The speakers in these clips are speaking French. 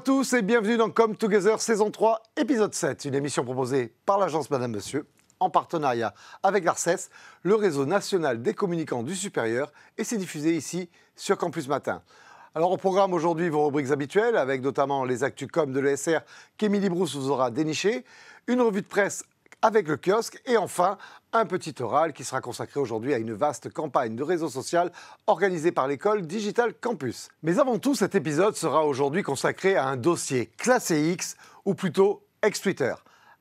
à tous et bienvenue dans Come Together saison 3, épisode 7, une émission proposée par l'agence Madame Monsieur en partenariat avec l'ARCES, le réseau national des communicants du supérieur, et c'est diffusé ici sur Campus Matin. Alors au programme aujourd'hui vos rubriques habituelles, avec notamment les actus com de l'ESR qu'Émilie Brousse vous aura déniché, une revue de presse avec le kiosque. Et enfin, un petit oral qui sera consacré aujourd'hui à une vaste campagne de réseau social organisée par l'école Digital Campus. Mais avant tout, cet épisode sera aujourd'hui consacré à un dossier classé X, ou plutôt ex-Twitter.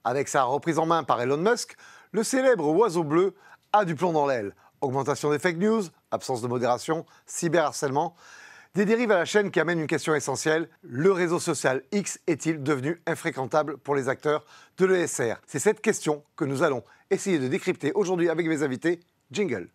Avec sa reprise en main par Elon Musk, le célèbre oiseau bleu a du plomb dans l'aile. Augmentation des fake news, absence de modération, cyberharcèlement. Des dérives à la chaîne qui amènent une question essentielle. Le réseau social X est-il devenu infréquentable pour les acteurs de l'ESR C'est cette question que nous allons essayer de décrypter aujourd'hui avec mes invités. Jingle.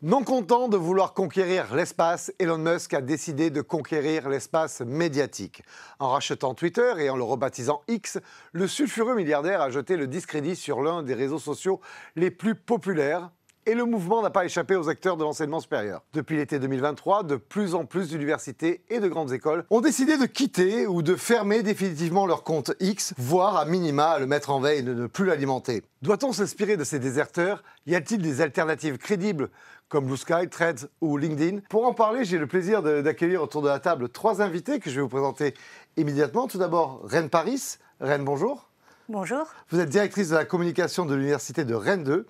Non content de vouloir conquérir l'espace, Elon Musk a décidé de conquérir l'espace médiatique. En rachetant Twitter et en le rebaptisant X, le sulfureux milliardaire a jeté le discrédit sur l'un des réseaux sociaux les plus populaires, et le mouvement n'a pas échappé aux acteurs de l'enseignement supérieur. Depuis l'été 2023, de plus en plus d'universités et de grandes écoles ont décidé de quitter ou de fermer définitivement leur compte X, voire à minima le mettre en veille et de ne plus l'alimenter. Doit-on s'inspirer de ces déserteurs Y a-t-il des alternatives crédibles comme Blue Sky, Threads ou LinkedIn. Pour en parler, j'ai le plaisir d'accueillir autour de la table trois invités que je vais vous présenter immédiatement. Tout d'abord, Rennes Paris. Rennes, bonjour. Bonjour. Vous êtes directrice de la communication de l'Université de Rennes 2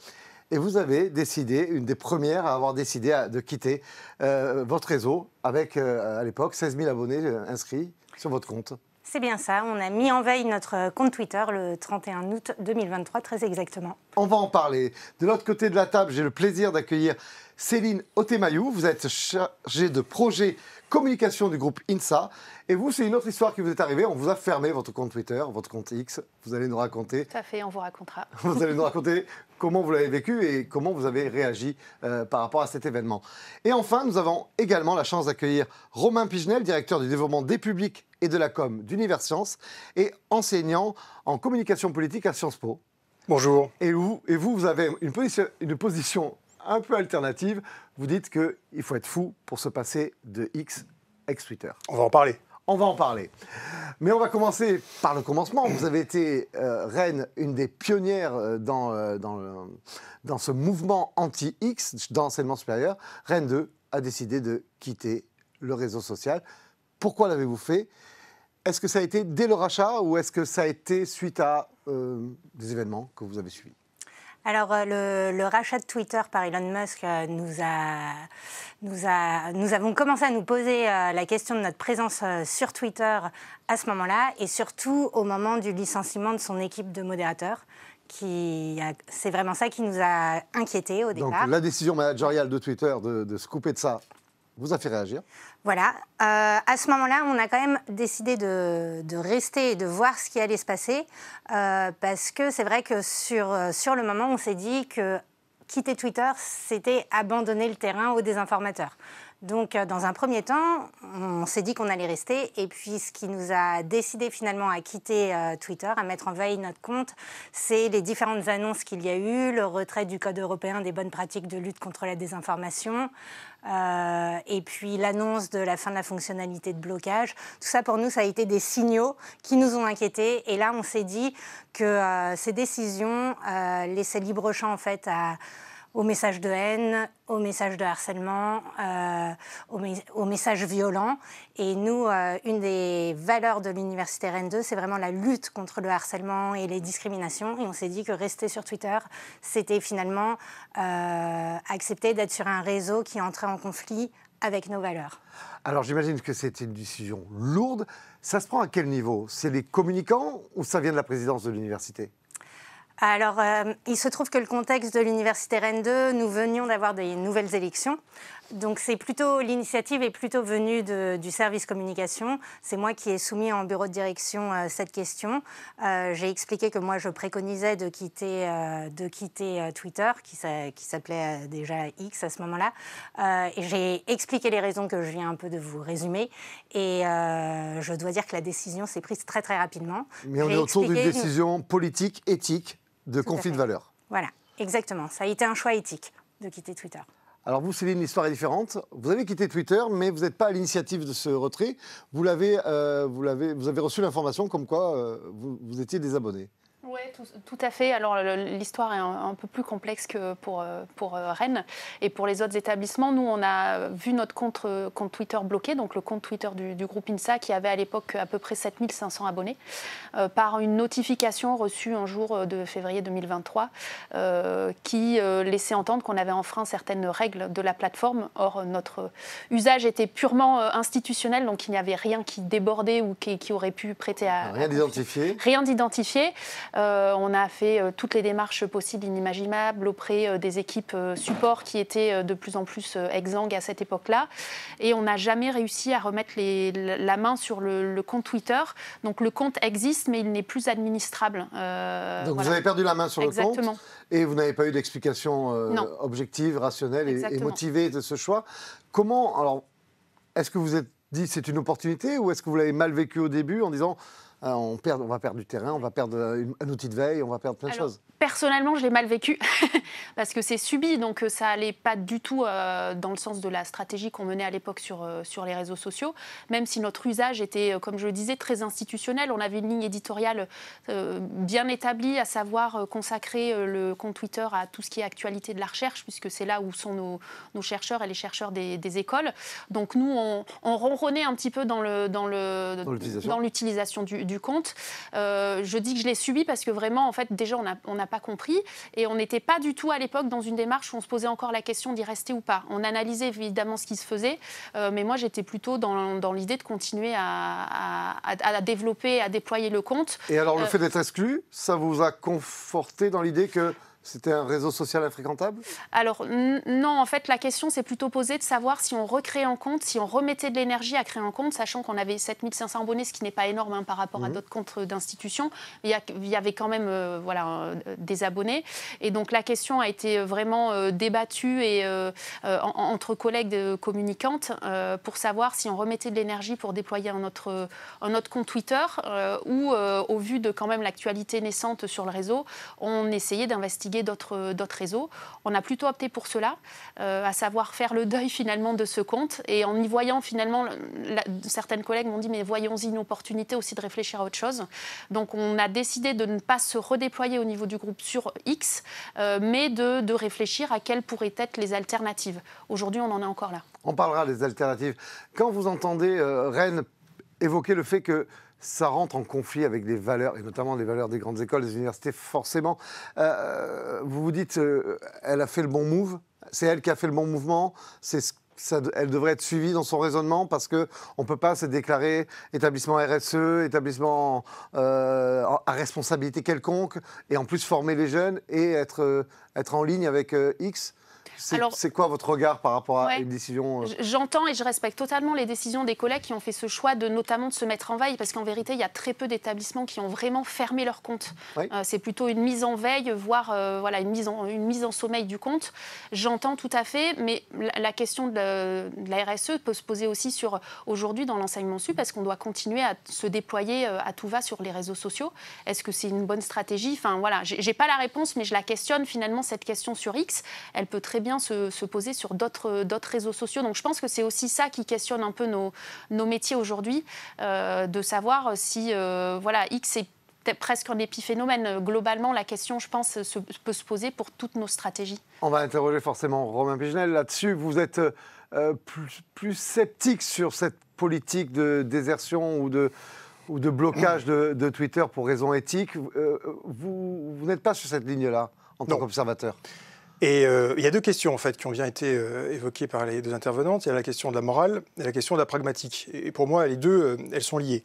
et vous avez décidé, une des premières à avoir décidé de quitter euh, votre réseau avec, euh, à l'époque, 16 000 abonnés inscrits sur votre compte. C'est bien ça, on a mis en veille notre euh, compte Twitter le 31 août 2023, très exactement. On va en parler. De l'autre côté de la table, j'ai le plaisir d'accueillir Céline Otemayou. Vous êtes chargée de projet communication du groupe INSA. Et vous, c'est une autre histoire qui vous est arrivée. On vous a fermé votre compte Twitter, votre compte X. Vous allez nous raconter. Tout à fait, on vous racontera. vous allez nous raconter comment vous l'avez vécu et comment vous avez réagi euh, par rapport à cet événement. Et enfin, nous avons également la chance d'accueillir Romain Pigenel, directeur du développement des publics et de la com d'Univers Sciences et enseignant en communication politique à Sciences Po. Bonjour. Et vous, et vous, vous avez une position, une position un peu alternative. Vous dites qu'il faut être fou pour se passer de X, ex-Twitter. On va en parler. On va en parler. Mais on va commencer par le commencement. Vous avez été, Rennes, euh, Reine, une des pionnières euh, dans, euh, dans, ce mouvement anti-X d'enseignement supérieur. Rennes 2 a décidé de quitter le réseau social. Pourquoi l'avez-vous fait Est-ce que ça a été dès le rachat ou est-ce que ça a été suite à euh, des événements que vous avez suivis alors euh, le, rachat de Twitter par Elon Musk euh, nous a, nous a, nous avons commencé à nous poser la question de notre présence sur Twitter à ce moment-là et surtout au moment du licenciement de son équipe de modérateurs qui c'est vraiment ça qui nous a inquiétés au départ. Donc la décision managériale de Twitter de, de se couper de ça vous avez fait réagir. Voilà. Euh, à ce moment-là, on a quand même décidé de, rester et de voir ce qui allait se passer, euh, parce que c'est vrai que sur, euh, sur le moment, on s'est dit que quitter Twitter, c'était abandonner le terrain aux désinformateurs. Donc, euh, dans un premier temps, on s'est dit qu'on allait rester. Et puis, ce qui nous a décidé finalement à quitter euh, Twitter, à mettre en veille notre compte, c'est les différentes annonces qu'il y a eu, le retrait du Code européen des bonnes pratiques de lutte contre la désinformation, euh, et puis l'annonce de la fin de la fonctionnalité de blocage. Tout ça, pour nous, ça a été des signaux qui nous ont inquiétés. Et là, on s'est dit que ces décisions laissaient libre champ, en fait, à aux messages de haine, aux messages de harcèlement, euh, aux, messages violents. Et nous, euh, une des valeurs de l'université Rennes 2, c'est vraiment la lutte contre le harcèlement et les discriminations. Et on s'est dit que rester sur Twitter, c'était finalement euh, accepter d'être sur un réseau qui entrait en conflit avec nos valeurs. Alors j'imagine que c'est une décision lourde. Ça se prend à quel niveau C'est les communicants ou ça vient de la présidence de l'université alors, euh, il se trouve que le contexte de l'université Rennes 2, nous venions d'avoir des nouvelles élections. Donc, c'est plutôt l'initiative est plutôt venue du service communication. C'est moi qui ai soumis en bureau de direction euh, cette question. Euh, j'ai expliqué que moi, je préconisais de quitter, de quitter Twitter, qui, s'appelait déjà X à ce moment-là. J'ai expliqué les raisons que je viens un peu de vous résumer. Et je dois dire que la décision s'est prise très très rapidement. Mais on est autour d'une décision politique, éthique de conflit de valeurs. Voilà, exactement. Ça a été un choix éthique de quitter Twitter. Alors vous, Céline, l'histoire est différente. Vous avez quitté Twitter, mais vous n'êtes pas à l'initiative de ce retrait. Vous, l'avez, euh, vous, l'avez, vous avez reçu l'information comme quoi euh, vous, vous étiez désabonné. Oui, tout, à fait. Alors l'histoire est un, peu plus complexe que pour, euh, pour euh, Rennes et pour les autres établissements. Nous, on a vu notre compte, euh, Twitter bloqué, donc le compte Twitter du, groupe INSA qui avait à l'époque à peu près 7500 abonnés, par une notification reçue un jour de février 2023 qui laissait entendre qu'on avait enfreint certaines règles de la plateforme. Or, notre usage était purement institutionnel, donc il n'y avait rien qui débordait ou qui, qui aurait pu prêter à... Rien d'identifié Rien d'identifié. Euh, on a fait euh, toutes les démarches possibles, inimaginables, auprès euh, des équipes support qui étaient de plus en plus exsangues à cette époque-là. Et on n'a jamais réussi à remettre la main sur le, compte Twitter. Donc le compte existe, mais il n'est plus administrable. Donc vous avez perdu la main sur le compte et vous n'avez pas eu d'explication objective, rationnelle et, motivée de ce choix. Comment, alors, est-ce que vous êtes dit c'est une opportunité ou est-ce que vous l'avez mal vécu au début en disant ah, on, perd, on va perdre du terrain, on va perdre euh, un outil de veille, on va perdre plein de choses. Personnellement, je l'ai mal vécu parce que c'est subi, donc euh, ça n'allait pas du tout euh, dans le sens de la stratégie qu'on menait à l'époque sur, sur les réseaux sociaux, même si notre usage était, comme je le disais, très institutionnel. On avait une ligne éditoriale bien établie, à savoir consacrer le compte Twitter à tout ce qui est actualité de la recherche, puisque c'est là où sont nos, chercheurs et les chercheurs des, écoles. Donc nous, on, on, ronronnait un petit peu dans l'utilisation le, dans le, dans du, du compte. Euh, je dis que je l'ai subi parce que vraiment, en fait, déjà, on n'a pas compris et on n'était pas du tout à l'époque dans une démarche où on se posait encore la question d'y rester ou pas. On analysait évidemment ce qui se faisait, euh, mais moi, j'étais plutôt dans, l'idée de continuer à, à, développer, à déployer le compte. Et alors, le euh, fait d'être exclu, ça vous a conforté dans l'idée que c'était un réseau social infréquentable Alors non, en fait, la question s'est plutôt posée de savoir si on recréait en compte, si on remettait de l'énergie à créer un compte, sachant qu'on avait 7500 abonnés, ce qui n'est pas énorme hein, par rapport à mhm. d'autres comptes euh, d'institutions. Il, y avait quand même euh, voilà, euh, des abonnés. Et donc la question a été vraiment débattue et, entre collègues communicantes pour savoir si on remettait de l'énergie pour déployer un autre, un autre compte Twitter ou, au vu de quand même l'actualité naissante sur le réseau, on essayait d'investiguer d'autres réseaux. On a plutôt opté pour cela, euh, à savoir faire le deuil finalement de ce compte. Et en y voyant finalement, certaines collègues m'ont dit, mais voyons-y une opportunité aussi de réfléchir à autre chose. Donc on a décidé de ne pas se redéployer au niveau du groupe sur X, euh, mais de, réfléchir à quelles pourraient être les alternatives. Aujourd'hui, on en est encore là. On parlera des alternatives. Quand vous entendez euh, Rennes évoquer le fait que ça rentre en conflit avec des valeurs, et notamment les valeurs des grandes écoles, des universités, forcément. Euh, vous vous dites, euh, elle a fait le bon move, c'est elle qui a fait le bon mouvement, elle devrait être suivie dans son raisonnement parce qu'on ne peut pas se déclarer établissement RSE, établissement euh, à responsabilité quelconque, et en plus former les jeunes et être, être en ligne avec X. C'est quoi votre regard par rapport à une décision euh J'entends et je respecte totalement les décisions des collègues qui ont fait ce choix de notamment de se mettre en veille, parce qu'en vérité, il y a très peu d'établissements qui ont vraiment fermé leur compte. Euh, c'est plutôt une mise en veille, voire euh, voilà, une, mise en, une mise en sommeil du compte. J'entends tout à fait, mais la, question de, la RSE e peut se poser aussi sur aujourd'hui dans l'enseignement sup, parce qu'on doit continuer à se déployer à tout va sur les réseaux sociaux. Est-ce que c'est une bonne stratégie Enfin voilà, j'ai pas la réponse, mais je la questionne finalement cette question sur X. Elle peut très bien se, poser sur d'autres réseaux sociaux. Donc je pense que c'est aussi ça qui questionne un peu nos, métiers aujourd'hui, euh, de savoir si euh, voilà, X est presque un épiphénomène. Globalement, la question, je pense, peut se poser pour toutes nos stratégies. On va interroger forcément Romain Pigenel là-dessus. Vous êtes euh, plus, sceptique sur cette politique de désertion ou de, ou de blocage de, Twitter pour raisons éthiques. vous n'êtes pas sur cette ligne-là en tant qu'observateur et euh, il y a deux questions en fait qui ont bien été euh, évoquées par les deux intervenantes. Il y a la question de la morale et la question de la pragmatique. Et pour moi, les deux, euh, elles sont liées.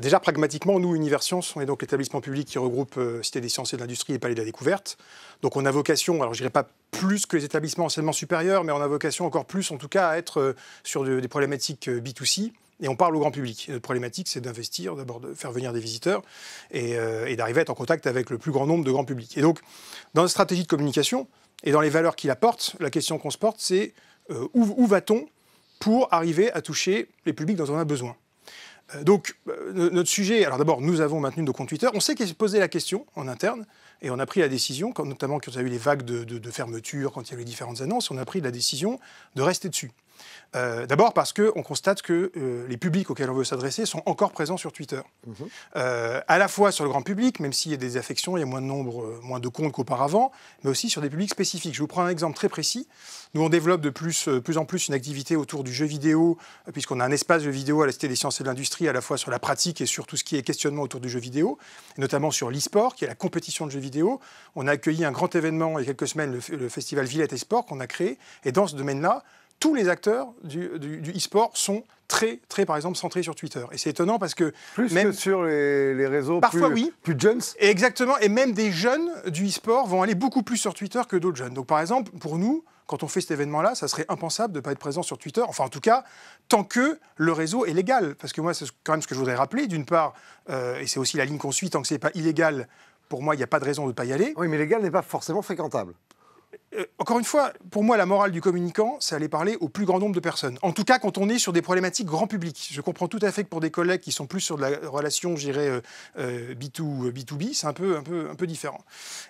déjà, pragmatiquement, nous, Universcience, on est donc l'établissement public qui regroupe Cité des sciences et de l'industrie et Palais de la découverte. Donc on a vocation, alors je dirais pas plus que les établissements enseignement supérieur, mais on a vocation encore plus en tout cas à être sur des problématiques B2C. Et on parle au grand public. Notre problématique, c'est d'investir, d'abord de faire venir des visiteurs euh, et, d'arriver à être en contact avec le plus grand nombre de grands public. Et donc, dans la stratégie de communication et dans les valeurs qu'il apporte, la question qu'on se porte, c'est euh, où, va-t-on pour arriver à toucher les publics dont on a besoin euh, donc, notre sujet, alors d'abord, nous avons maintenu nos comptes Twitter. On sait s'est posé la question en interne et on a pris la décision, notamment quand il y a eu les vagues de, fermeture, quand il y a eu les différentes annonces, on a pris la décision de rester dessus. Euh, d'abord parce qu'on constate que euh, les publics auxquels on veut s'adresser sont encore présents sur Twitter. Mhm. Euh, à la fois sur le grand public, même s'il y a des affections, il y a moins de nombre, moins de comptes qu'auparavant, mais aussi sur des publics spécifiques. Je vous prends un exemple très précis. Nous, on développe de plus, plus en plus une activité autour du jeu vidéo, puisqu'on a un espace jeu vidéo à la Cité des sciences et de l'industrie, à la fois sur la pratique et sur tout ce qui est questionnement autour du jeu vidéo, et notamment sur l'e-sport, qui est la compétition de jeux vidéo. On a accueilli un grand événement il y a quelques semaines, le, festival Villette Esport Sport, qu'on a créé. Et dans ce domaine-là, tous les acteurs du, e-sport sont très, très, par exemple, centrés sur Twitter. Et c'est étonnant parce que... Plus même sur les, réseaux parfois, plus, oui, plus jeunes. Exactement. Et même des jeunes du e-sport vont aller beaucoup plus sur Twitter que d'autres jeunes. Donc, par exemple, pour nous, quand on fait cet événement-là, ça serait impensable de ne pas être présent sur Twitter. Enfin, en tout cas, tant que le réseau est légal. Parce que moi, c'est quand même ce que je voudrais rappeler. D'une part, euh, et c'est aussi la ligne qu'on suit, tant que ce n'est pas illégal, pour moi, il n'y a pas de raison de ne pas y aller. Oui, mais légal n'est pas forcément fréquentable. Euh, encore une fois, pour moi, la morale du communicant, c'est aller parler au plus grand nombre de personnes. En tout cas, quand on est sur des problématiques grand public. Je comprends tout à fait que pour des collègues qui sont plus sur de la relation, je dirais, euh, euh, B2, c'est un peu, un, différent.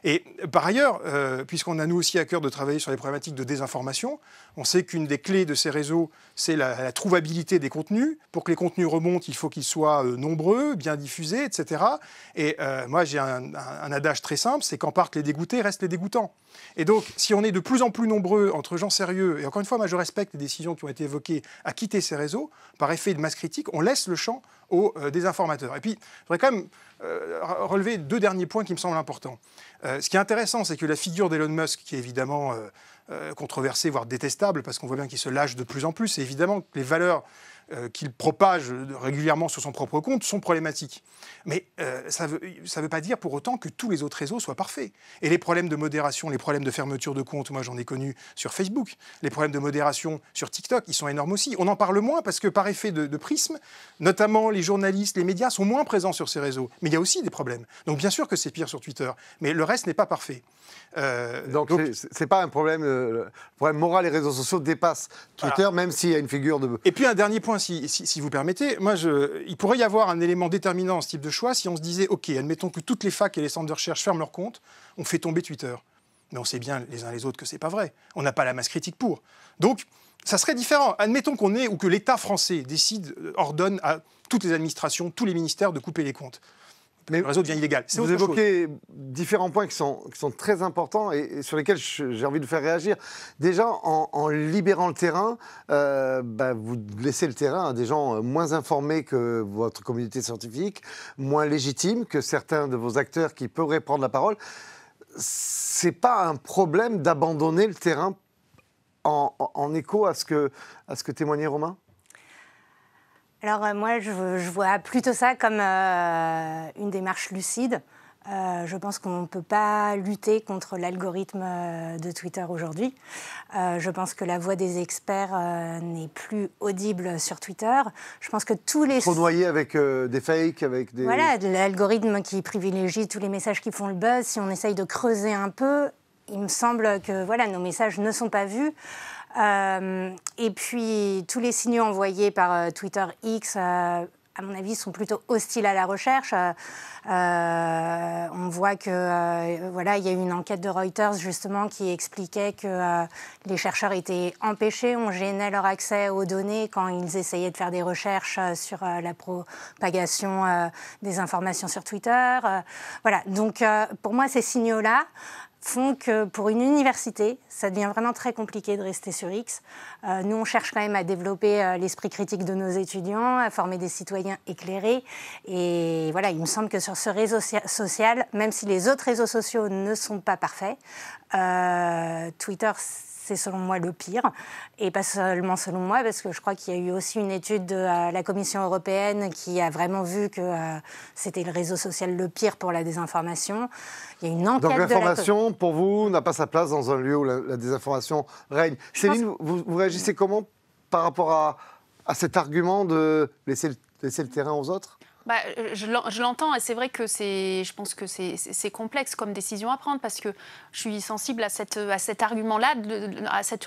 Et par ailleurs, puisqu'on a nous aussi à cœur de travailler sur les problématiques de désinformation, on sait qu'une des clés de ces réseaux, c'est la, trouvabilité des contenus. Pour que les contenus remontent, il faut qu'ils soient nombreux, bien diffusés, etc. Et moi, j'ai un, adage très simple, c'est qu'en partent les dégoûtés, restent les dégoûtants. Et donc, si on est de plus en plus nombreux entre gens sérieux, et encore une fois, moi je respecte les décisions qui ont été évoquées, à quitter ces réseaux, par effet de masse critique, on laisse le champ aux euh, désinformateurs. Et puis, je voudrais quand même euh, relever deux derniers points qui me semblent importants. Euh, ce qui est intéressant, c'est que la figure d'Elon Musk, qui est évidemment controversée, voire détestable, parce qu'on voit bien qu'il se lâche de plus en plus, et évidemment que les valeurs euh, qu'il propage régulièrement sur son propre compte sont problématiques. Mais euh, ça ne veut, veut, pas dire pour autant que tous les autres réseaux soient parfaits. Et les problèmes de modération, les problèmes de fermeture de compte, moi j'en ai connu sur Facebook, les problèmes de modération sur TikTok, ils sont énormes aussi. On en parle moins parce que par effet de, prisme, notamment les journalistes, les médias sont moins présents sur ces réseaux. Mais il y a aussi des problèmes. Donc bien sûr que c'est pire sur Twitter, mais le reste n'est pas parfait. Euh, donc donc c'est pas un problème, problème moral, les réseaux sociaux dépassent Twitter, même s'il y a une figure de... Et puis un dernier point si, vous permettez. Moi, je, il pourrait y avoir un élément déterminant en ce type de choix si on se disait, OK, admettons que toutes les facs et les centres de recherche ferment leurs comptes, on fait tomber Twitter. Mais on sait bien les uns les autres que n'est pas vrai. On n'a pas la masse critique pour. Donc, ça serait différent. Admettons qu'on ait ou que l'État français décide, euh, ordonne à toutes les administrations, tous les ministères de couper les comptes. Mais le réseau devient illégal. Vous évoquez différents points qui sont, très importants et, sur lesquels j'ai envie de faire réagir. Déjà, en, libérant le terrain, euh, bah, vous laissez le terrain à des gens euh, moins informés que votre communauté scientifique, moins légitimes que certains de vos acteurs qui pourraient prendre la parole. C'est pas un problème d'abandonner le terrain en, écho à ce que, à ce que témoignait Romain alors euh, moi, je, vois plutôt ça comme euh, une démarche lucide. Euh, je pense qu'on ne peut pas lutter contre l'algorithme de Twitter aujourd'hui. je pense que la voix des experts n'est plus audible sur Twitter. Je pense que tous les... Trop noyé avec des fakes, avec des... Voilà, l'algorithme qui privilégie tous les messages qui font le buzz. Si on essaye de creuser un peu, il me semble que voilà, nos messages ne sont pas vus. Euh, et puis, tous les signaux envoyés par euh, Twitter X euh, à mon avis, sont plutôt hostiles à la recherche. on voit que, voilà, il y a eu une enquête de Reuters justement qui expliquait que les chercheurs étaient empêchés, on gênait leur accès aux données quand ils essayaient de faire des recherches sur la propagation des informations sur Twitter. voilà, donc pour moi, ces signaux-là, font que pour une université, ça devient vraiment très compliqué de rester sur X. Euh, nous, on cherche quand même à développer euh, l'esprit critique de nos étudiants, à former des citoyens éclairés. Et voilà, il me semble que sur ce réseau social, même si les autres réseaux sociaux ne sont pas parfaits, euh, Twitter, c'est selon moi le pire. Et pas seulement selon moi, parce que je crois qu'il y a eu aussi une étude de euh, la Commission européenne qui a vraiment vu que euh, c'était le réseau social le pire pour la désinformation. Il y a une enquête. Donc l'information, pour vous, n'a pas sa place dans un lieu où la, désinformation règne. Céline, vous, réagissez comment par rapport à, cet argument de laisser laisser le terrain aux autres bah, euh, je l'entends et c'est vrai que je pense que c'est complexe comme décision à prendre parce que je suis sensible à, cet argument-là, à cet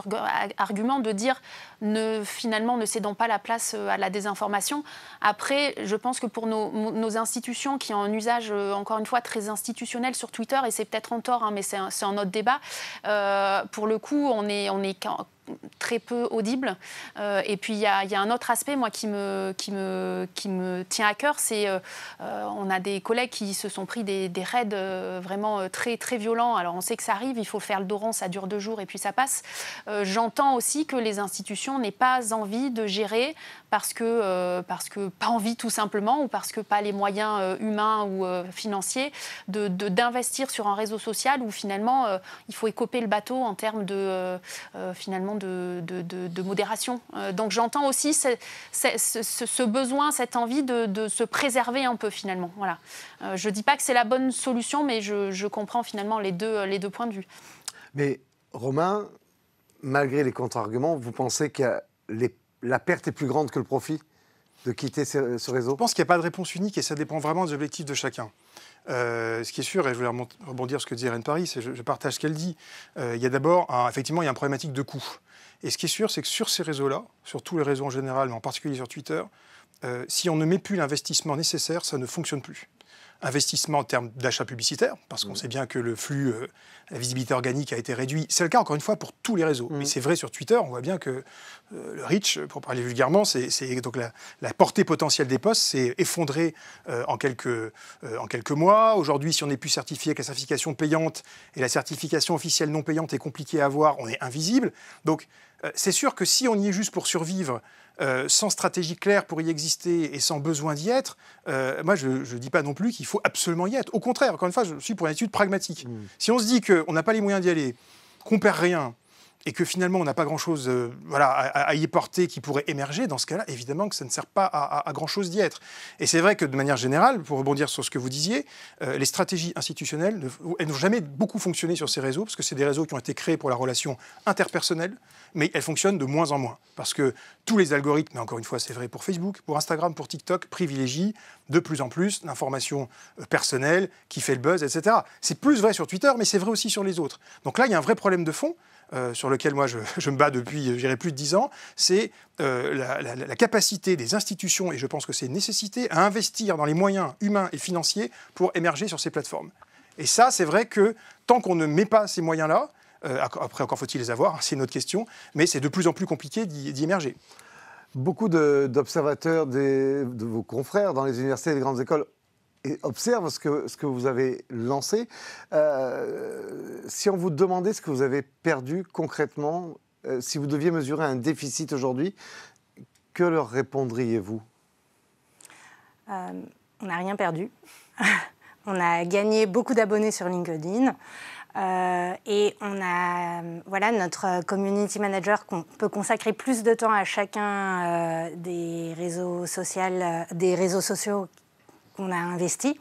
argument de dire ne, finalement ne cédons pas la place euh, à la désinformation. Après, je pense que pour nos, institutions qui ont un usage, euh, encore une fois, très institutionnel sur Twitter, et c'est peut-être en tort, hein, mais c'est un, autre débat, pour le coup, on est, on est très peu audible. Euh, et puis il y, a un autre aspect, moi, qui me, qui qui me tient à cœur, c'est euh, on a des collègues qui se sont pris des, raids euh, vraiment très, très violents. Alors on sait que ça arrive, il faut faire le dos ça dure deux jours et puis ça passe. J'entends aussi que les institutions n'aient pas envie de gérer parce que, euh, parce que pas envie tout simplement, ou parce que pas les moyens euh, humains ou euh, financiers, d'investir de, sur un réseau social où finalement il faut écoper le bateau en termes de, finalement de, de modération. donc j'entends aussi ce, besoin, cette envie de, se préserver un peu finalement. Voilà. je ne dis pas que c'est la bonne solution, mais je, je comprends finalement les deux, les deux points de vue. Mais Romain, malgré les contre-arguments, vous pensez que les la perte est plus grande que le profit de quitter ce, réseau Je pense qu'il n'y a pas de réponse unique et ça dépend vraiment des objectifs de chacun. Euh, ce qui est sûr, et je voulais rebondir sur ce que disait Rennes Paris, je, je, partage ce qu'elle dit, euh, il y a d'abord, effectivement, il y a une problématique de coût. Et ce qui est sûr, c'est que sur ces réseaux-là, sur tous les réseaux en général, mais en particulier sur Twitter, euh, si on ne met plus l'investissement nécessaire, ça ne fonctionne plus investissement en termes d'achat publicitaire, parce qu'on mm. sait bien que le flux, euh, la visibilité organique a été réduit. C'est le cas, encore une fois, pour tous les réseaux. Mm. Mais c'est vrai sur Twitter, on voit bien que euh, le reach, pour parler vulgairement, c'est donc la, portée potentielle des postes s'est effondrée euh, en, quelques, en quelques mois. Aujourd'hui, si on n'est plus certifié avec la certification payante et la certification officielle non payante est compliquée à avoir, on est invisible. Donc, c'est sûr que si on y est juste pour survivre, euh, sans stratégie claire pour y exister et sans besoin d'y être, euh, moi je ne dis pas non plus qu'il faut absolument y être. Au contraire, encore une fois, je suis pour une étude pragmatique. Mmh. Si on se dit qu'on n'a pas les moyens d'y aller, qu'on perd rien, et que finalement on n'a pas grand-chose euh, voilà, à, y porter qui pourrait émerger, dans ce cas-là, évidemment que ça ne sert pas à, grand-chose d'y être. Et c'est vrai que de manière générale, pour rebondir sur ce que vous disiez, euh, les stratégies institutionnelles, elles n'ont jamais beaucoup fonctionné sur ces réseaux, parce que c'est des réseaux qui ont été créés pour la relation interpersonnelle, mais elles fonctionnent de moins en moins, parce que tous les algorithmes, mais encore une fois c'est vrai pour Facebook, pour Instagram, pour TikTok, privilégient de plus en plus l'information euh, personnelle qui fait le buzz, etc. C'est plus vrai sur Twitter, mais c'est vrai aussi sur les autres. Donc là, il y a un vrai problème de fond euh, sur lequel moi je, me bats depuis, euh, j'irai plus de dix ans, c'est euh, la, capacité des institutions, et je pense que c'est une nécessité, à investir dans les moyens humains et financiers pour émerger sur ces plateformes. Et ça, c'est vrai que tant qu'on ne met pas ces moyens-là, après encore faut-il les avoir, hein, c'est une autre question, mais c'est de plus en plus compliqué d'y émerger. Beaucoup d'observateurs de, de vos confrères dans les universités et les grandes écoles observe ce que, ce que vous avez lancé. Euh, si on vous demandait ce que vous avez perdu concrètement, euh, si vous deviez mesurer un déficit aujourd'hui, que leur répondriez-vous euh, On n'a rien perdu. on a gagné beaucoup d'abonnés sur LinkedIn. et on a voilà, notre community manager qu'on peut consacrer plus de temps à chacun des, réseaux sociaux des réseaux sociaux on a investi.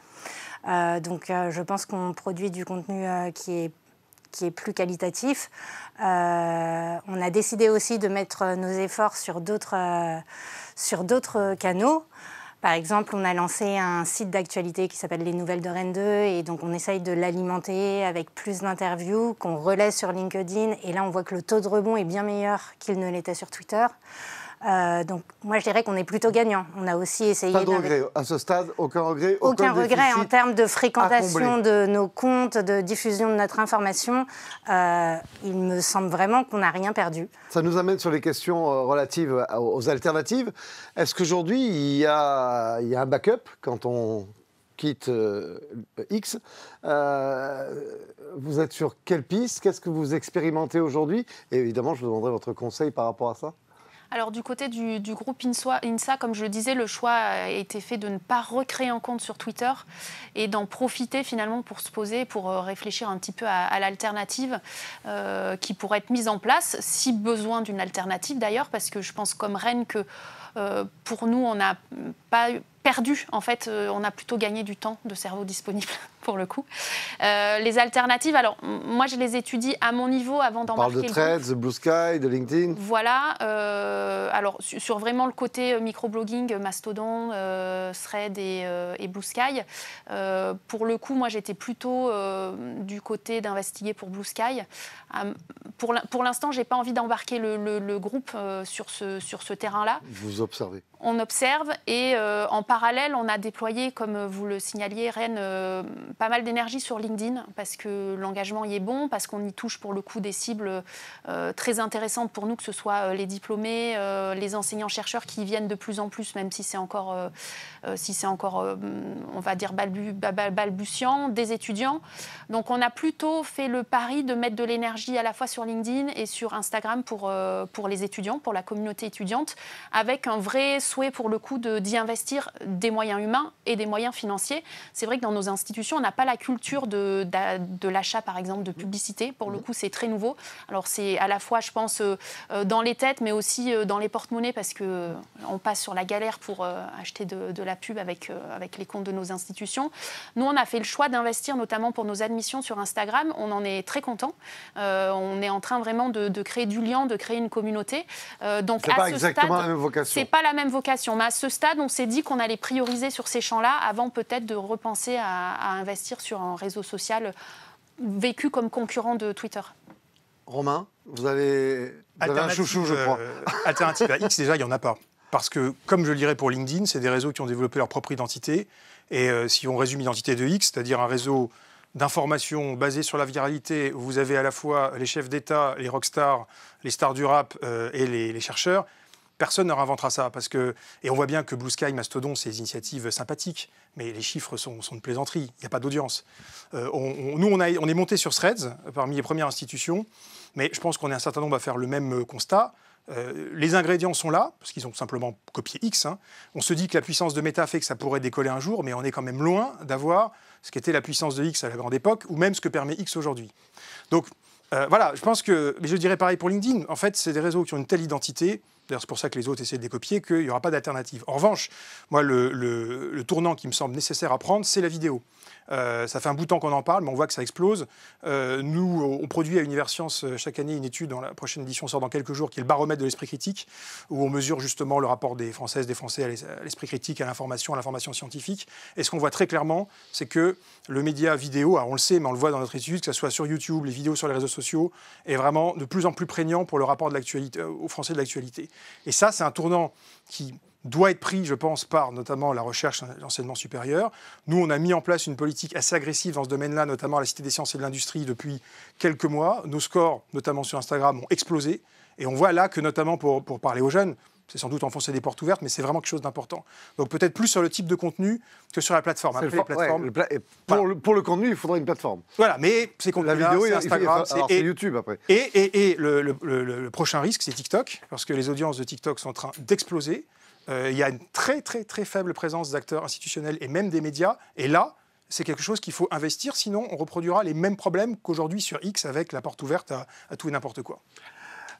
Euh, donc euh, je pense qu'on produit du contenu euh, qui est qui est plus qualitatif. on a décidé aussi de mettre nos efforts sur d'autres, sur d'autres canaux. Par exemple, on a lancé un site d'actualité qui s'appelle Les Nouvelles de Rennes 2 et donc on essaye de l'alimenter avec plus d'interviews qu'on relaie sur LinkedIn et là on voit que le taux de rebond est bien meilleur qu'il ne l'était sur Twitter. Euh, donc moi je dirais qu'on est plutôt gagnant. On a aussi essayé. Pas de regret à ce stade, aucun regret. Aucun, regret en termes de fréquentation de nos comptes, de diffusion de notre information. Euh, il me semble vraiment qu'on n'a rien perdu. Ça nous amène sur les questions euh, relatives aux alternatives. Est-ce qu'aujourd'hui il, y a un backup quand on quitte X. vous êtes sur quelle piste Qu'est-ce que vous expérimentez aujourd'hui Et évidemment, je vous demanderai votre conseil par rapport à ça. Alors du côté du, groupe INSA, comme je le disais, le choix a été fait de ne pas recréer un compte sur Twitter et d'en profiter finalement pour se poser, pour euh, réfléchir un petit peu à, l'alternative euh, qui pourrait être mise en place, si besoin d'une alternative d'ailleurs, parce que je pense comme Rennes que euh, pour nous, on n'a pas perdu, en fait, on a plutôt gagné du temps de cerveau disponible pour le coup. Euh, les alternatives, alors moi je les étudie à mon niveau avant d'en parle de Threads, de Blue Sky, de LinkedIn. Voilà. Euh, alors sur vraiment le côté euh, microblogging, Mastodon, euh, Thread et, Blue Sky. pour le coup, moi j'étais plutôt du côté d'investiguer pour Blue Sky. Hum, pour l'instant, j'ai pas envie d'embarquer le, groupe sur ce, sur ce terrain-là. Vous observez. On observe et en parallèle, on a déployé, comme vous le signaliez, Rennes pas mal d'énergie sur LinkedIn parce que l'engagement y est bon, parce qu'on y touche pour le coup des cibles euh, très intéressantes pour nous, que ce soit euh, les diplômés, euh, les enseignants-chercheurs qui viennent de plus en plus, même si c'est encore, si c'est encore on va dire, balbutiant, des étudiants. Donc on a plutôt fait le pari de mettre de l'énergie à la fois sur LinkedIn et sur Instagram pour, pour les étudiants, pour la communauté étudiante, avec un vrai souhait pour le coup d'y investir des moyens humains et des moyens financiers. C'est vrai que dans nos institutions, on n'a pas la culture de, l'achat, par exemple, de publicité. Pour le mm-hmm. coup, c'est très nouveau. Alors, c'est à la fois, je pense, euh, euh, dans les têtes, mais aussi euh, dans les porte-monnaies, parce qu'on on passe sur la galère pour acheter de, la pub avec, avec les comptes de nos institutions. Nous, on a fait le choix d'investir, notamment pour nos admissions sur Instagram. On en est très content. on est en train vraiment de, créer du lien, de créer une communauté. donc, à pas ce exactement stade, la même vocation. C'est pas la même vocation. Mais à ce stade, on s'est dit qu'on allait prioriser sur ces champs-là avant peut-être de repenser à, à investir sur un réseau social vécu comme concurrent de Twitter. Romain, vous avez, un chouchou, je crois. Euh, alternative à X, déjà, il n'y en a pas. Parce que, comme je dirais pour LinkedIn, c'est des réseaux qui ont développé leur propre identité. Et euh, si on résume l'identité de X, c'est-à-dire un réseau d'informations basé sur la viralité, où vous avez à la fois les chefs d'État, les rockstars, les stars du rap euh, et les, les chercheurs, personne ne réinventera ça. Parce que, et on voit bien que Blue Sky, Mastodon, c'est des initiatives sympathiques, mais les chiffres sont, sont de plaisanterie. Il n'y a pas d'audience. Euh, nous, on, a, on est monté sur Threads parmi les premières institutions, mais je pense qu'on est un certain nombre à faire le même euh, constat. Euh, les ingrédients sont là, parce qu'ils ont simplement copié X. Hein. On se dit que la puissance de Meta fait que ça pourrait décoller un jour, mais on est quand même loin d'avoir ce qu'était la puissance de X à la grande époque, ou même ce que permet X aujourd'hui. Donc euh, voilà, je pense que, mais je dirais pareil pour LinkedIn, en fait, c'est des réseaux qui ont une telle identité, d'ailleurs c'est pour ça que les autres essaient de les copier, qu'il n'y aura pas d'alternative. En revanche, moi, le tournant qui me semble nécessaire à prendre, c'est la vidéo. Euh, ça fait un bout de temps qu'on en parle, mais on voit que ça explose. Euh, nous, on produit à Univers Science euh, chaque année une étude, dans la prochaine édition sort dans quelques jours, qui est le baromètre de l'esprit critique, où on mesure justement le rapport des Françaises, des Français à l'esprit critique, à l'information, à l'information scientifique. Et ce qu'on voit très clairement, c'est que le média vidéo, ah, on le sait, mais on le voit dans notre étude, que ce soit sur YouTube, les vidéos sur les réseaux sociaux, est vraiment de plus en plus prégnant pour le rapport de l'actualité, aux Français de l'actualité. Et ça, c'est un tournant qui doit être pris, je pense, par notamment la recherche et l'enseignement supérieur. Nous, on a mis en place une politique assez agressive dans ce domaine-là, notamment à la Cité des sciences et de l'industrie depuis quelques mois. Nos scores, notamment sur Instagram, ont explosé. Et on voit là que, notamment pour, parler aux jeunes, c'est sans doute enfoncer des portes ouvertes, mais c'est vraiment quelque chose d'important. Donc peut-être plus sur le type de contenu que sur la plateforme. Après, plateforme pour, le, contenu, il faudrait une plateforme. Voilà, mais c'est La vidéo, et Instagram, c'est YouTube après. Et, et, et le, le prochain risque, c'est TikTok, parce que les audiences de TikTok sont en train d'exploser. Euh, il y a une très très très faible présence d'acteurs institutionnels et même des médias. Et là, c'est quelque chose qu'il faut investir, sinon on reproduira les mêmes problèmes qu'aujourd'hui sur X avec la porte ouverte à, tout et n'importe quoi.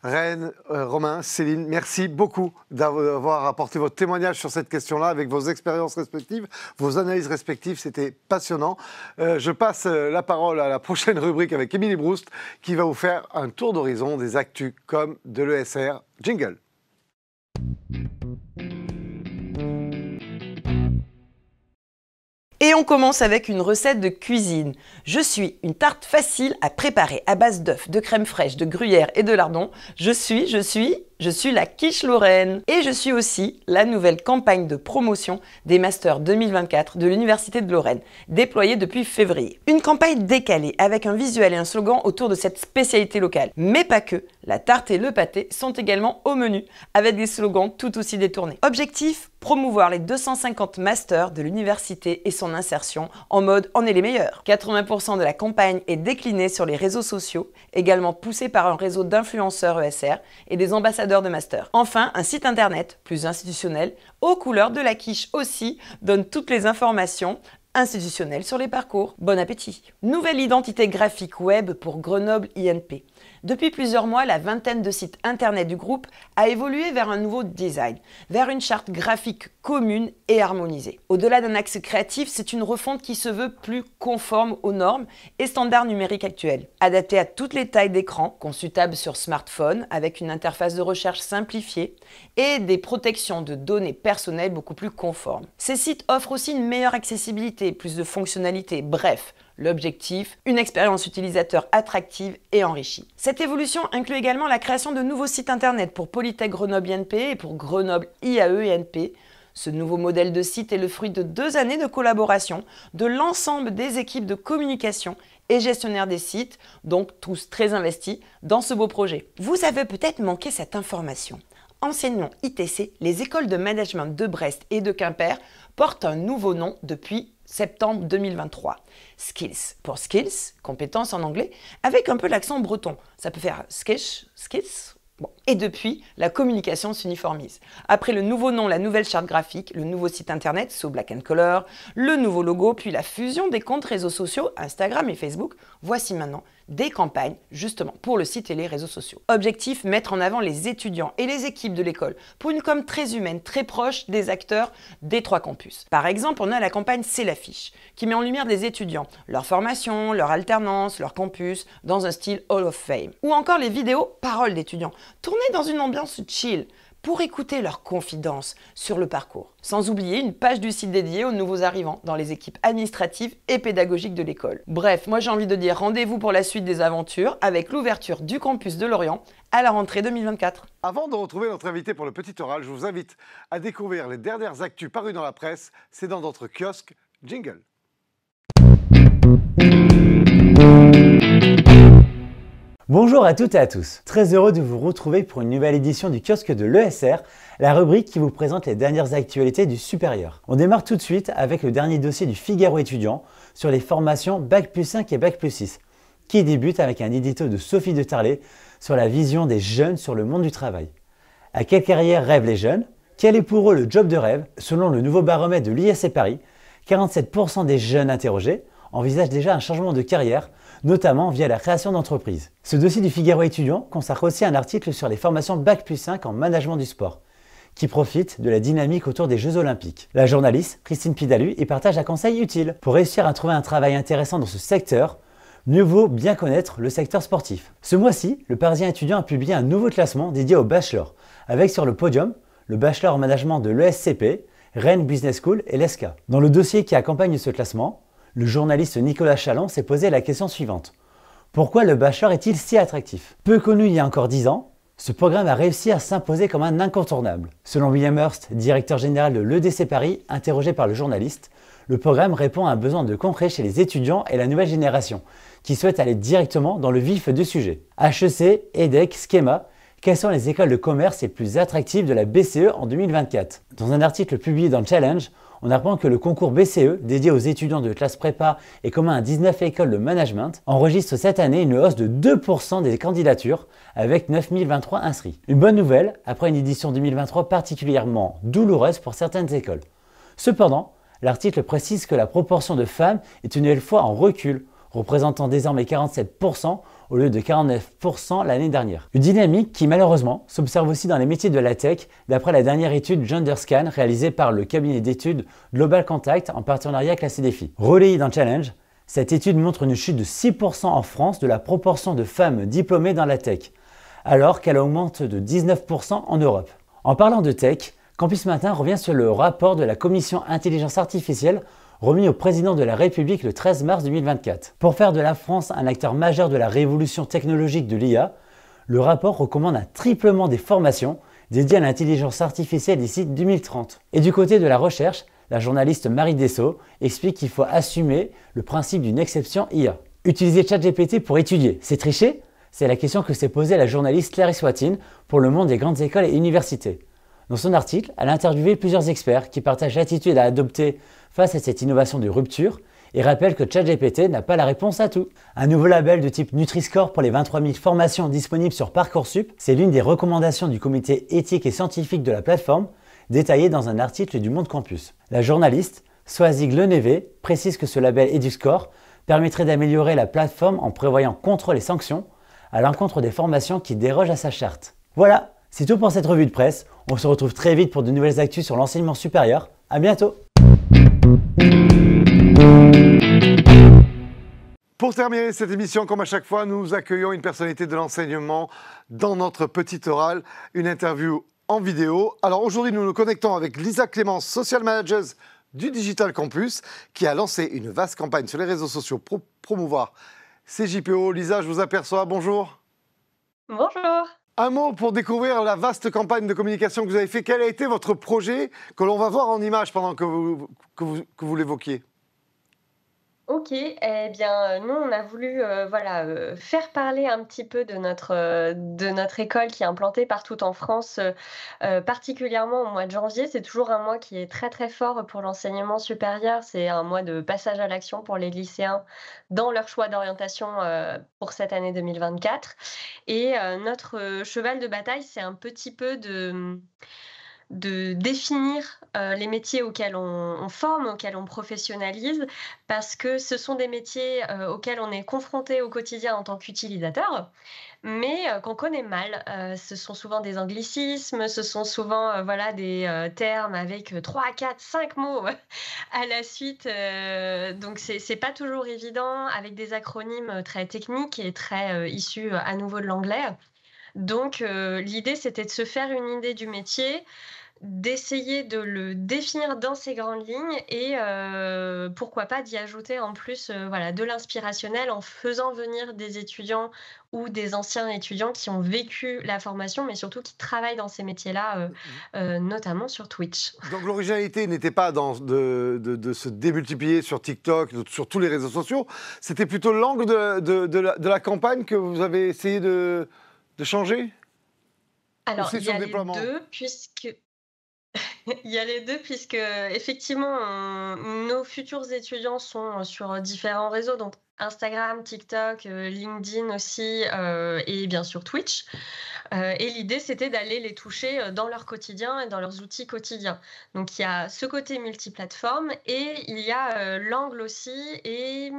Rennes, euh, Romain, Céline, merci beaucoup d'avoir apporté votre témoignage sur cette question-là avec vos expériences respectives, vos analyses respectives. C'était passionnant. Euh, je passe la parole à la prochaine rubrique avec Émilie Broust qui va vous faire un tour d'horizon des actus comme de l'ESR. Jingle. Et on commence avec une recette de cuisine. Je suis une tarte facile à préparer à base d'œufs, de crème fraîche, de gruyère et de lardons. Je suis, je suis je suis la Quiche Lorraine et je suis aussi la nouvelle campagne de promotion des Masters 2024 de l'Université de Lorraine, déployée depuis février. Une campagne décalée avec un visuel et un slogan autour de cette spécialité locale. Mais pas que, la tarte et le pâté sont également au menu, avec des slogans tout aussi détournés. Objectif promouvoir les 250 masters de l'université et son insertion en mode on est les meilleurs. 80% de la campagne est déclinée sur les réseaux sociaux, également poussée par un réseau d'influenceurs ESR et des ambassadeurs de master. Enfin, un site internet, plus institutionnel, aux couleurs de la quiche aussi, donne toutes les informations institutionnelles sur les parcours. Bon appétit Nouvelle identité graphique web pour Grenoble INP. Depuis plusieurs mois, la vingtaine de sites internet du groupe a évolué vers un nouveau design, vers une charte graphique commune et harmonisée. Au-delà d'un axe créatif, c'est une refonte qui se veut plus conforme aux normes et standards numériques actuels. Adaptée à toutes les tailles d'écran, consultable sur smartphone, avec une interface de recherche simplifiée et des protections de données personnelles beaucoup plus conformes. Ces sites offrent aussi une meilleure accessibilité, plus de fonctionnalités, bref, L'objectif, une expérience utilisateur attractive et enrichie. Cette évolution inclut également la création de nouveaux sites internet pour Polytech Grenoble INP et pour Grenoble IAE INP. Ce nouveau modèle de site est le fruit de deux années de collaboration de l'ensemble des équipes de communication et gestionnaires des sites, donc tous très investis dans ce beau projet. Vous avez peut-être manqué cette information. Enseignement ITC, les écoles de management de Brest et de Quimper portent un nouveau nom depuis septembre 2023. Skills pour skills, compétences en anglais, avec un peu l'accent breton. Ça peut faire skish, skills. Bon, et depuis, la communication s'uniformise. Après le nouveau nom, la nouvelle charte graphique, le nouveau site internet sous Black and Color, le nouveau logo, puis la fusion des comptes réseaux sociaux Instagram et Facebook, voici maintenant des campagnes justement pour le site et les réseaux sociaux. Objectif, mettre en avant les étudiants et les équipes de l'école pour une com très humaine, très proche des acteurs des trois campus. Par exemple, on a la campagne C'est l'affiche qui met en lumière des étudiants, leur formation, leur alternance, leur campus dans un style Hall of Fame. Ou encore les vidéos Paroles d'étudiants dans une ambiance chill pour écouter leurs confidences sur le parcours. Sans oublier une page du site dédiée aux nouveaux arrivants dans les équipes administratives et pédagogiques de l'école. Bref, moi j'ai envie de dire rendez-vous pour la suite des aventures avec l'ouverture du campus de Lorient à la rentrée 2024. Avant de retrouver notre invité pour le petit oral, je vous invite à découvrir les dernières actus parues dans la presse, c'est dans notre kiosque Jingle. Bonjour à toutes et à tous. Très heureux de vous retrouver pour une nouvelle édition du kiosque de l'ESR, la rubrique qui vous présente les dernières actualités du supérieur. On démarre tout de suite avec le dernier dossier du Figaro étudiant sur les formations Bac plus 5 et Bac plus 6, qui débute avec un édito de Sophie de Tarlet sur la vision des jeunes sur le monde du travail. À quelle carrière rêvent les jeunes Quel est pour eux le job de rêve Selon le nouveau baromètre de l'ISC Paris, 47% des jeunes interrogés envisage déjà un changement de carrière, notamment via la création d'entreprises. Ce dossier du Figaro étudiant consacre aussi un article sur les formations Bac plus 5 en management du sport qui profite de la dynamique autour des Jeux Olympiques. La journaliste Christine Pidalu y partage un conseil utile pour réussir à trouver un travail intéressant dans ce secteur. Mieux vaut bien connaître le secteur sportif. Ce mois-ci, le Parisien étudiant a publié un nouveau classement dédié au bachelor, avec sur le podium le bachelor en management de l'ESCP, Rennes Business School et l'ESCA. Dans le dossier qui accompagne ce classement, le journaliste Nicolas Chalon s'est posé la question suivante. Pourquoi le Bachelor est-il si attractif Peu connu il y a encore 10 ans, ce programme a réussi à s'imposer comme un incontournable. Selon William Hurst, directeur général de l'EDC Paris, interrogé par le journaliste, le programme répond à un besoin de concret chez les étudiants et la nouvelle génération, qui souhaitent aller directement dans le vif du sujet. HEC, EDEC, Schema, quelles sont les écoles de commerce les plus attractives de la BCE en 2024 Dans un article publié dans Challenge, on apprend que le concours BCE, dédié aux étudiants de classe prépa et commun à 19 écoles de management, enregistre cette année une hausse de 2% des candidatures, avec 9023 inscrits. Une bonne nouvelle, après une édition 2023 particulièrement douloureuse pour certaines écoles. Cependant, l'article précise que la proportion de femmes est une nouvelle fois en recul, représentant désormais 47% au lieu de 49% l'année dernière. Une dynamique qui malheureusement s'observe aussi dans les métiers de la tech d'après la dernière étude Genderscan réalisée par le cabinet d'études Global Contact en partenariat avec la CDFI. Relayée dans Challenge, cette étude montre une chute de 6% en France de la proportion de femmes diplômées dans la tech, alors qu'elle augmente de 19% en Europe. En parlant de tech, Campus Matin revient sur le rapport de la Commission Intelligence Artificielle remis au président de la République le 13 mars 2024. Pour faire de la France un acteur majeur de la révolution technologique de l'IA, le rapport recommande un triplement des formations dédiées à l'intelligence artificielle d'ici 2030. Et du côté de la recherche, la journaliste Marie Dessau explique qu'il faut assumer le principe d'une exception IA. Utiliser ChatGPT pour étudier, c'est tricher C'est la question que s'est posée la journaliste Clarisse Watine pour le monde des grandes écoles et universités. Dans son article, elle a interviewé plusieurs experts qui partagent l'attitude à adopter face à cette innovation de rupture et rappelle que ChatGPT n'a pas la réponse à tout. Un nouveau label de type Nutriscore pour les 23 000 formations disponibles sur Parcoursup, c'est l'une des recommandations du comité éthique et scientifique de la plateforme, détaillée dans un article du Monde Campus. La journaliste Soazig Lenevé précise que ce label EduScore permettrait d'améliorer la plateforme en prévoyant contrôle et sanctions à l'encontre des formations qui dérogent à sa charte. Voilà, c'est tout pour cette revue de presse. On se retrouve très vite pour de nouvelles actus sur l'enseignement supérieur. À bientôt. Pour terminer cette émission, comme à chaque fois, nous accueillons une personnalité de l'enseignement dans notre petit oral, une interview en vidéo. Alors aujourd'hui, nous nous connectons avec Lisa Clémence, social manager du Digital Campus, qui a lancé une vaste campagne sur les réseaux sociaux pour promouvoir JPO. Lisa, je vous aperçois, bonjour. Bonjour. Un mot pour découvrir la vaste campagne de communication que vous avez fait. Quel a été votre projet que l'on va voir en images pendant que vous, que vous l'évoquiez Ok, eh bien, euh, nous, on a voulu euh, voilà, euh, faire parler un petit peu de notre, de notre école qui est implantée partout en France, particulièrement au mois de janvier. C'est toujours un mois qui est très, très fort pour l'enseignement supérieur. C'est un mois de passage à l'action pour les lycéens dans leur choix d'orientation pour cette année 2024. Et notre cheval de bataille, c'est un petit peu de de définir euh, les métiers auxquels on, forme, auxquels on professionnalise, parce que ce sont des métiers euh, auxquels on est confronté au quotidien en tant qu'utilisateur, mais euh, qu'on connaît mal. ce sont souvent des anglicismes, ce sont souvent voilà, des termes avec 3, 4, 5 mots à la suite. donc c'est pas toujours évident avec des acronymes très techniques et très issus à nouveau de l'anglais. Donc l'idée c'était de se faire une idée du métier, d'essayer de le définir dans ses grandes lignes et euh, pourquoi pas d'y ajouter en plus euh, voilà, de l'inspirationnel en faisant venir des étudiants ou des anciens étudiants qui ont vécu la formation, mais surtout qui travaillent dans ces métiers-là, euh, mm-hmm. notamment sur Twitch. Donc l'originalité n'était pas dans, de, de, se démultiplier sur TikTok, sur tous les réseaux sociaux, c'était plutôt l'angle de, de, la, campagne que vous avez essayé de, de changer alors, il y a deux, puisque il y a les deux, puisque effectivement, nos futurs étudiants sont euh, sur euh, différents réseaux, donc Instagram, TikTok, euh, LinkedIn aussi, et bien sûr Twitch. et l'idée, c'était d'aller les toucher dans leur quotidien et dans leurs outils quotidiens. Donc il y a ce côté multiplateforme et il y a l'angle aussi et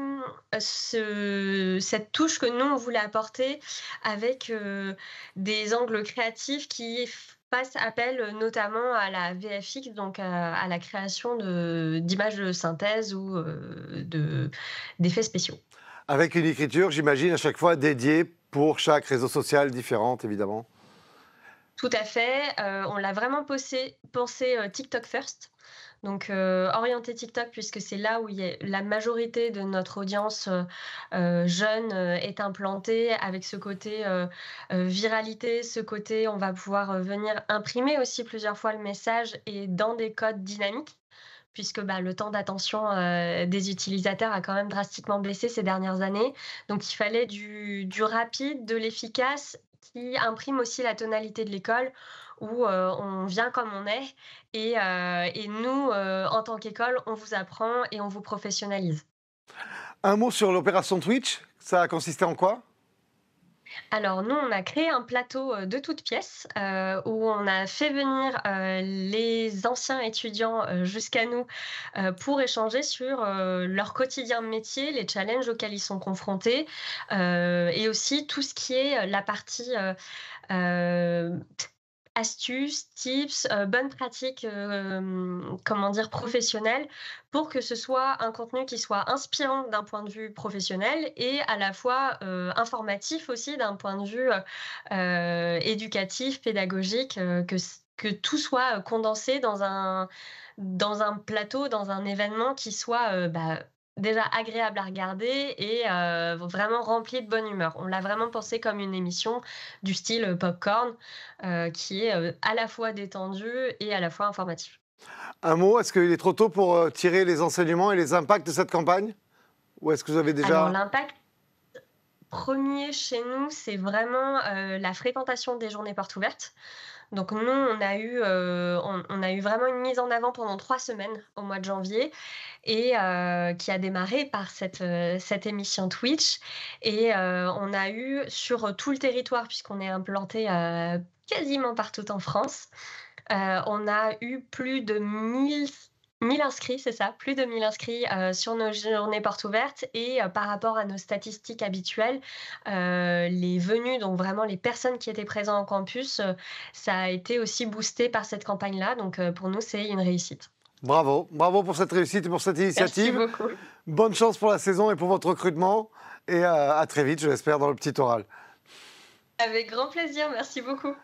cette touche que nous, on voulait apporter avec des angles créatifs qui passe appel euh, notamment à la VFX, donc euh, à, la création d'images de, synthèse ou euh, d'effets spéciaux. Avec une écriture, j'imagine, à chaque fois dédiée pour chaque réseau social différente, évidemment. Tout à fait. Euh, on l'a vraiment pensé, euh, TikTok first. Donc euh, orienté TikTok puisque c'est là où la majorité de notre audience jeune est implantée avec ce côté viralité, ce côté on va pouvoir venir imprimer aussi plusieurs fois le message et dans des codes dynamiques puisque bah, le temps d'attention des utilisateurs a quand même drastiquement baissé ces dernières années. Donc il fallait du rapide, de l'efficace qui imprime aussi la tonalité de l'école où euh, on vient comme on est et, euh, nous, euh, en tant qu'école, on vous apprend et on vous professionnalise. Un mot sur l'opération Twitch, ça a consisté en quoi alors nous, on a créé un plateau euh, de toutes pièces euh, où on a fait venir euh, les anciens étudiants jusqu'à nous pour échanger sur leur quotidien de métier, les challenges auxquels ils sont confrontés et aussi tout ce qui est la partie astuces, tips, euh, bonnes pratiques, euh, comment dire, professionnelles, pour que ce soit un contenu qui soit inspirant d'un point de vue professionnel et à la fois euh, informatif aussi d'un point de vue éducatif, pédagogique, que, que tout soit condensé dans un, dans un plateau, dans un événement qui soit bah, déjà agréable à regarder et euh, vraiment rempli de bonne humeur. On l'a vraiment pensé comme une émission du style euh, popcorn euh, qui est euh, à la fois détendue et à la fois informative. Un mot, est-ce qu'il est trop tôt pour tirer les enseignements et les impacts de cette campagne Ou est-ce que vous avez déjà... l'impact premier chez nous, c'est vraiment la fréquentation des journées portes ouvertes. Donc nous, on a eu, euh, on, a eu vraiment une mise en avant pendant trois semaines au mois de janvier et euh, qui a démarré par cette, euh, cette émission Twitch. Et on a eu sur tout le territoire, puisqu'on est implanté quasiment partout en France, on a eu plus de 1000 1000 inscrits, c'est ça, plus de 1000 inscrits euh, sur nos journées portes ouvertes et euh, par rapport à nos statistiques habituelles, euh, les venues, donc vraiment les personnes qui étaient présentes en campus, ça a été aussi boosté par cette campagne-là. Donc pour nous, c'est une réussite. Bravo, bravo pour cette réussite et pour cette initiative. Merci beaucoup. Bonne chance pour la saison et pour votre recrutement et à très vite, je l'espère, dans le petit oral. Avec grand plaisir, merci beaucoup.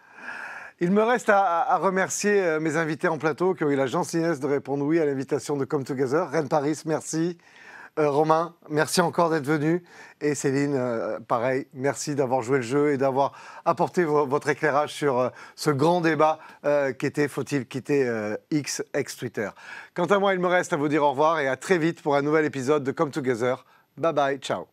Il me reste à, remercier euh, mes invités en plateau qui ont eu la gentillesse de répondre oui à l'invitation de Come Together. Rennes Paris, merci. Euh, Romain, merci encore d'être venu. Et Céline, euh, pareil, merci d'avoir joué le jeu et d'avoir apporté votre éclairage sur ce grand débat qui était faut-il quitter X, ex-Twitter. Quant à moi, il me reste à vous dire au revoir et à très vite pour un nouvel épisode de Come Together. Bye bye, ciao.